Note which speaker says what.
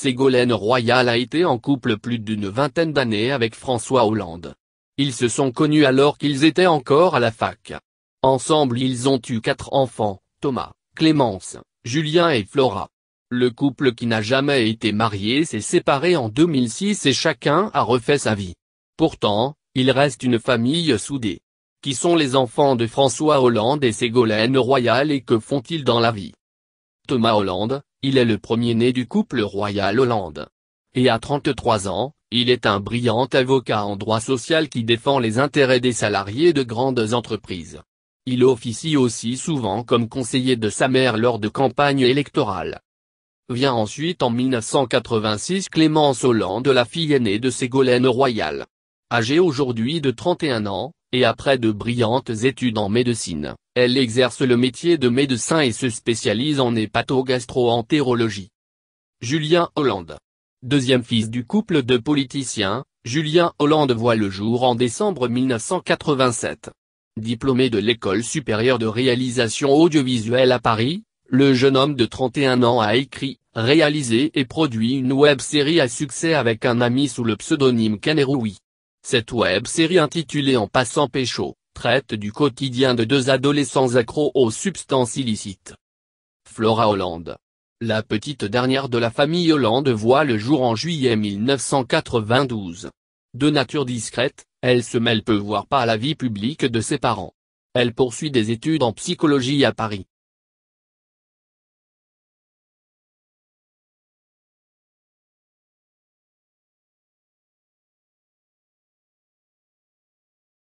Speaker 1: Ségolène Royal a été en couple plus d'une vingtaine d'années avec François Hollande. Ils se sont connus alors qu'ils étaient encore à la fac. Ensemble ils ont eu quatre enfants, Thomas, Clémence, Julien et Flora. Le couple qui n'a jamais été marié s'est séparé en 2006 et chacun a refait sa vie. Pourtant, il reste une famille soudée. Qui sont les enfants de François Hollande et Ségolène Royal et que font-ils dans la vie Thomas Hollande, il est le premier-né du couple royal Hollande. Et à 33 ans, il est un brillant avocat en droit social qui défend les intérêts des salariés de grandes entreprises. Il officie aussi souvent comme conseiller de sa mère lors de campagnes électorales. Vient ensuite en 1986 Clémence Hollande la fille aînée de Ségolène Royal. Âgée aujourd'hui de 31 ans, et après de brillantes études en médecine, elle exerce le métier de médecin et se spécialise en hépatogastro-entérologie. Julien Hollande. Deuxième fils du couple de politiciens, Julien Hollande voit le jour en décembre 1987. Diplômé de l'École supérieure de réalisation audiovisuelle à Paris, le jeune homme de 31 ans a écrit, réalisé et produit une web-série à succès avec un ami sous le pseudonyme Kaneroui. Cette web-série intitulée En passant pécho traite du quotidien de deux adolescents accros aux substances illicites. Flora Hollande. La petite dernière de la famille Hollande voit le jour en juillet 1992. De nature discrète, elle se mêle peu voire pas à la vie publique de ses parents. Elle poursuit des études en psychologie à Paris.